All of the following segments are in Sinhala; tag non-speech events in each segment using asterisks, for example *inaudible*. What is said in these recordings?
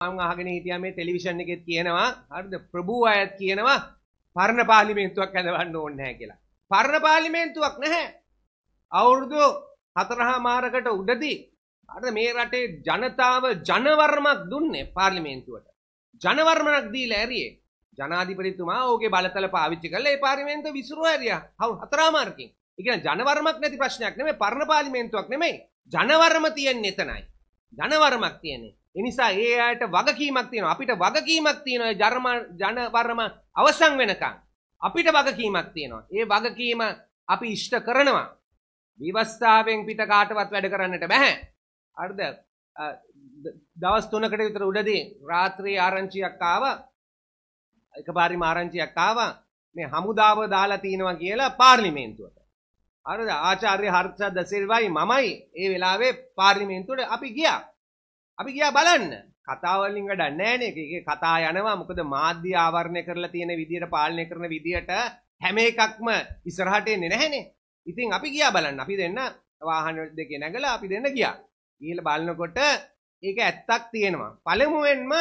මම අහගෙන හිටියා මේ ටෙලිවිෂන් එකේ කියනවා හරිද ප්‍රභූ අයත් කියනවා පරණ පාර්ලිමේන්තුවක් ඇඳවන්න ඕනේ නැහැ කියලා. පරණ පාර්ලිමේන්තුවක් නැහැ. අවුරුදු 4 මාරකට උඩදී අර මේ රටේ ජනතාව ජනවර්මක් දුන්නේ පාර්ලිමේන්තුවට. ජනවර්මනක් දීලා ඇරියේ. ජනාධිපතිතුමා ඕකේ බලතල පාවිච්චි කරලා ඒ පාර්ලිමේන්තුව විසිරුවා ඇරියා. හව් 4 මාරකින්. ඒ කියන්නේ ජනවර්මක් නැති ප්‍රශ්නයක් නෙමෙයි පරණ පාර්ලිමේන්තුවක් නෙමෙයි. ජනවර්ම තියන්නේ එතනයි. ජනවර්මක් තියන්නේ එනිසා ඒ අයට වගකීමක් තියෙනවා. අපිට වගකීමක් තියෙනවා ජර්මන් ජනවර්ම අවසන් වෙනකන්. අපිට වගකීමක් තියෙනවා. ඒ වගකීම අපි ඉෂ්ට කරනවා. විවස්ථාවෙන් පිට කාටවත් වැඩ කරන්නට බැහැ. හරිද? දවස් 3කට විතර උඩදී රාත්‍රී ආරංචියක් ආවා. එකපාරිම ආරංචියක් ආවා. මේ හමුදාව දාලා තිනවා කියලා පාර්ලිමේන්තුවට. හරිද? ආචාර්ය හර්ෂ දසිල්වයි මමයි ඒ වෙලාවේ පාර්ලිමේන්තුවට අපි ගියා. අපි ගියා බලන්න. කතා වලින් වැඩක් නැහැ නේ. ඒකේ කතා යනවා. මොකද මාධ්‍ය ආවරණය කරලා තියෙන විදියට පාලනය කරන විදියට හැම එකක්ම ඉස්සරහට එන්නේ නැහනේ. ඉතින් අපි ගියා බලන්න. අපි දෙන්න වාහන දෙකේ නැගලා අපි දෙන්න ගියා. ගිහලා බලනකොට ඒක ඇත්තක් තියෙනවා. පළමුවෙන්ම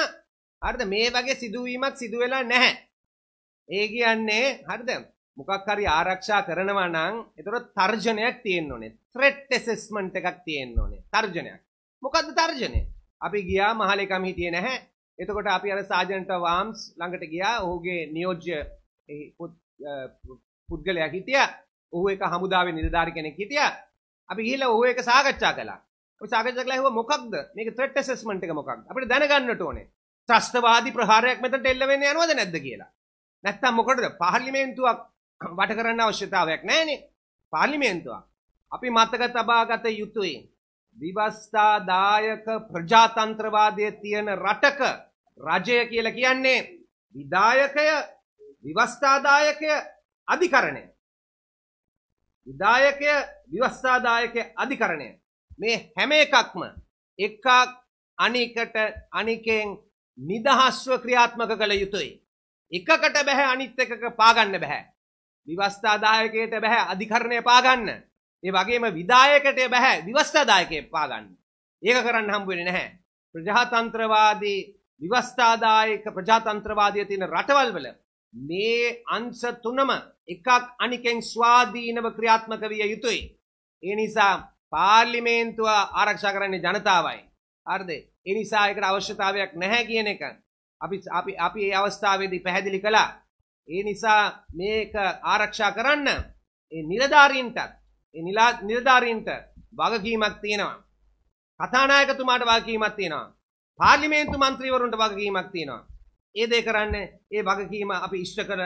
හරිද මේ වගේ සිදුවීමක් සිදු වෙලා නැහැ. ඒ කියන්නේ හරිද මොකක් හරි ආරක්ෂා කරනවා නම් ඒතකොට තර්ජනයක් තියෙන්න ඕනේ. threat assessment එකක් තියෙන්න ඕනේ. තර්ජනයක්. මොකද්ද තර්ජනය? අපි ගියා මහලේකම හිටියේ නැහැ. එතකොට අපි අර සාජන්ට් ඔෆ් ආම්ස් ළඟට ගියා. ඔහුගේ නියෝජ්‍ය පුද්ගලයා හිටියා. ඔහු එක හමුදාවේ නිලධාරී කෙනෙක් හිටියා. අපි ගිහිල්ලා ඔහු එක සාකච්ඡා කළා. අපි සාකච්ඡා කළා ඒව මොකක්ද? මේක threat assessment එක මොකක්ද? අපිට දැනගන්නට ඕනේ. ත්‍රස්තවාදී ප්‍රහාරයක් මෙතනට එල්ල වෙන්න යනවද නැද්ද කියලා. නැත්තම් මොකටද? පාර්ලිමේන්තුවක් *clears throat* වට කරන්න අවශ්‍යතාවයක් නැහැනේ. පාර්ලිමේන්තුවක් අපි මතක තබාගත යුතුයි. විවස්ථාදායක ප්‍රජාතන්ත්‍රවාදය තියෙන රටක රජය කියල කියන්නේ විදායකය විවස්ථාදායකය අධිකරණය. විදායකය විවස්ථාදායකය අධිකරණය. මේ හැම එකක්ම එකක් අනිකට අනිකෙන් නිදහස්ව ක්‍රියාත්මක කළ යුතුයි. එකකට බැහැ අනිත් එකක පාගන්න බැහැ. විවස්ථාදායකයට බැහැ අධිකරණය පාගන්න ඒ වගේම විදායකට බැහැ විවස්ථාදායකය පාගන්න. ඒක කරන්න හම්බ වෙන්නේ නැහැ. ප්‍රජාතන්ත්‍රවාදී විවස්ථාදායක ප්‍රජාතන්ත්‍රවාදී තියෙන රටවල් වල මේ අංශ තුනම එකක් අනිකෙන් ස්වාධීනව ක්‍රියාත්මක විය යුතුයි. ඒ නිසා පාර්ලිමේන්තුව ආරක්ෂා කරන්නේ ජනතාවයි. හරිද? ඒ නිසා ඒකට අවශ්‍යතාවයක් නැහැ කියන එක අපි අපි අපි මේ අවස්ථාවේදී පැහැදිලි කළා. ඒ නිසා මේක ආරක්ෂා කරන්න ඒ නිලධාරීන්ටත් එනිලා නිලධාරීන්ට වගකීමක් තියෙනවා. කතානායකතුමාට වගකීමක් තියෙනවා. පාර්ලිමේන්තු මන්ත්‍රීවරුන්ට වගකීමක් තියෙනවා. ඒ දේ කරන්නේ ඒ වගකීම අපි ඉෂ්ට කර